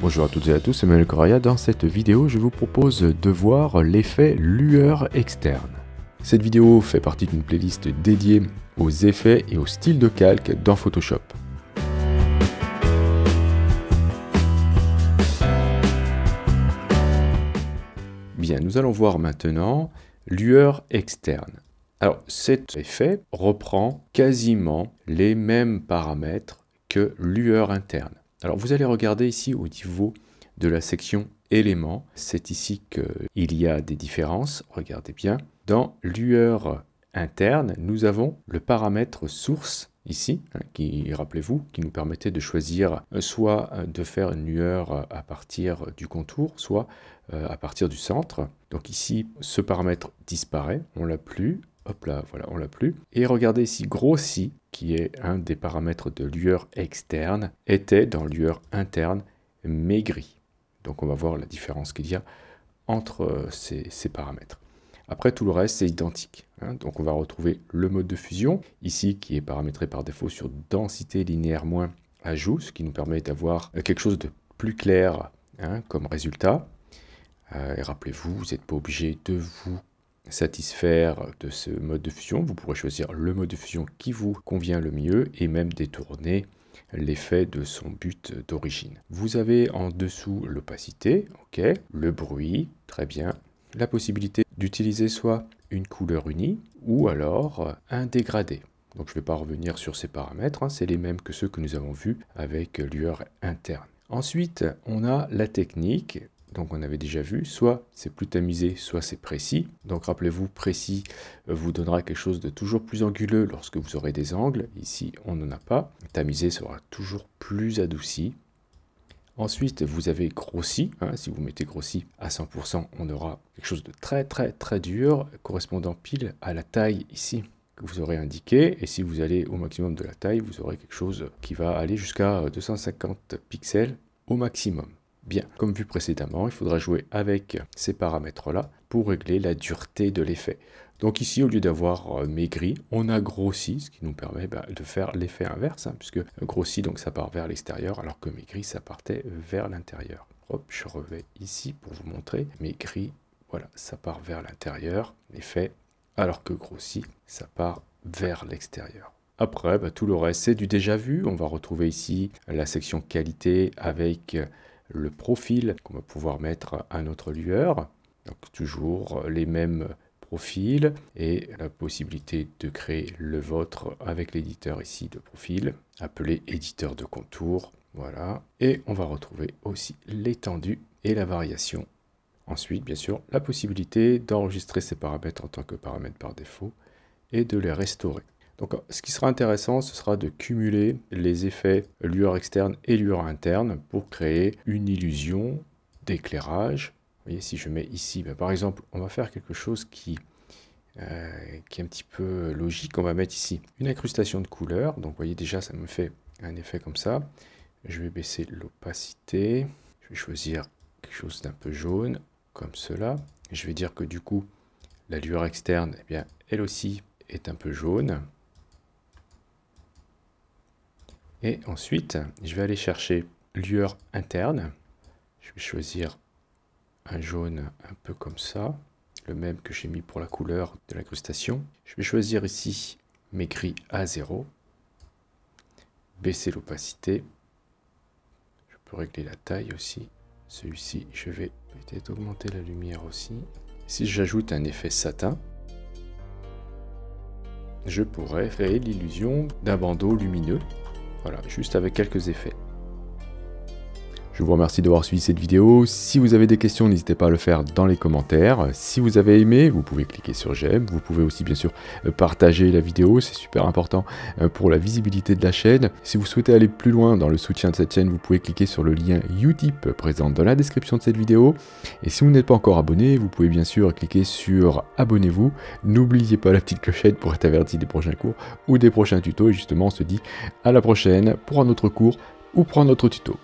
Bonjour à toutes et à tous, c'est Manuel Correa. Dans cette vidéo, je vous propose de voir l'effet lueur externe. Cette vidéo fait partie d'une playlist dédiée aux effets et aux styles de calque dans Photoshop. Bien, nous allons voir maintenant lueur externe. Alors cet effet reprend quasiment les mêmes paramètres que lueur interne. Alors vous allez regarder ici au niveau de la section éléments, c'est ici qu'il y a des différences, regardez bien. Dans lueur interne, nous avons le paramètre source ici, hein, qui, rappelez-vous, qui nous permettait de choisir euh, soit euh, de faire une lueur euh, à partir du contour, soit à partir du centre. Donc ici, ce paramètre disparaît, on l'a plus, hop là, voilà, on l'a plus. Et regardez ici, grossi, qui est un des paramètres de lueur externe, était dans lueur interne maigri. Donc on va voir la différence qu'il y a entre euh, ces, paramètres. Après, tout le reste, c'est identique. Hein. Donc on va retrouver le mode de fusion, ici qui est paramétré par défaut sur densité linéaire moins ajout, ce qui nous permet d'avoir euh, quelque chose de plus clair hein, comme résultat. Euh, et rappelez-vous, vous n'êtes pas obligé de vous satisfaire de ce mode de fusion, vous pourrez choisir le mode de fusion qui vous convient le mieux et même détourner l'effet de son but d'origine. Vous avez en dessous l'opacité, le bruit, très bien, la possibilité d'utiliser soit une couleur unie ou alors un dégradé. Donc je ne vais pas revenir sur ces paramètres, hein, c'est les mêmes que ceux que nous avons vus avec lueur interne. Ensuite, on a la technique donc on avait déjà vu, soit c'est plus tamisé, soit c'est précis. Donc rappelez-vous, précis euh, vous donnera quelque chose de toujours plus anguleux lorsque vous aurez des angles. Ici, on n'en a pas. Tamisé sera toujours plus adouci. Ensuite, vous avez grossi. Hein. si vous mettez grossi à 100%, on aura quelque chose de très très très dur, correspondant pile à la taille ici que vous aurez indiqué. Et si vous allez au maximum de la taille, vous aurez quelque chose qui va aller jusqu'à 250 euh, pixels au maximum. Bien, comme vu précédemment, il faudra jouer avec ces paramètres-là pour régler la dureté de l'effet. Donc ici, au lieu d'avoir euh, maigri, on a grossi, ce qui nous permet bah, de faire l'effet inverse, hein, puisque euh, grossi, donc ça part vers l'extérieur, alors que maigri, ça partait vers l'intérieur. Hop, je reviens ici pour vous montrer. Maigri, voilà, ça part vers l'intérieur, l'effet, alors que grossi, ça part vers l'extérieur. Après, bah, tout le reste, c'est du déjà vu. On va retrouver ici la section qualité avec le profil qu'on va pouvoir mettre à notre lueur. Donc toujours les mêmes profils et la possibilité de créer le vôtre avec l'éditeur ici de profil, appelé éditeur de contour. Voilà. Et on va retrouver aussi l'étendue et la variation. Ensuite, bien sûr, la possibilité d'enregistrer ces paramètres en tant que paramètres par défaut et de les restaurer. Donc ce qui sera intéressant, ce sera de cumuler les effets lueur externe et lueur interne pour créer une illusion d'éclairage. Vous voyez, si je mets ici, ben, par exemple, on va faire quelque chose euh, qui, est un petit peu logique. On va mettre ici une incrustation de couleur. Donc vous voyez déjà, ça me fait un effet comme ça. Je vais baisser l'opacité. Je vais choisir quelque chose d'un peu jaune, comme cela. je vais dire que du coup, la lueur externe, eh elle aussi est un peu jaune. Et ensuite, je vais aller chercher lueur interne. Je vais choisir un jaune un peu comme ça, le même que j'ai mis pour la couleur de la crustation. Je vais choisir ici mes gris à 0, baisser l'opacité. Je peux régler la taille aussi. Celui-ci, je vais peut-être augmenter la lumière aussi. Si j'ajoute un effet satin, je pourrais créer l'illusion d'un bandeau lumineux voilà, juste avec quelques effets. Je vous remercie d'avoir suivi cette vidéo. Si vous avez des questions, n'hésitez pas à le faire dans les commentaires. Si vous avez aimé, vous pouvez cliquer sur j'aime. Vous pouvez aussi bien sûr euh, partager la vidéo, c'est super important euh, pour la visibilité de la chaîne. Si vous souhaitez aller plus loin dans le soutien de cette chaîne, vous pouvez cliquer sur le lien Utip présent dans la description de cette vidéo. Et si vous n'êtes pas encore abonné, vous pouvez bien sûr cliquer sur abonnez-vous. N'oubliez pas la petite clochette pour être averti des prochains cours ou des prochains tutos. Et justement, on se dit à la prochaine pour un autre cours ou pour un autre tuto.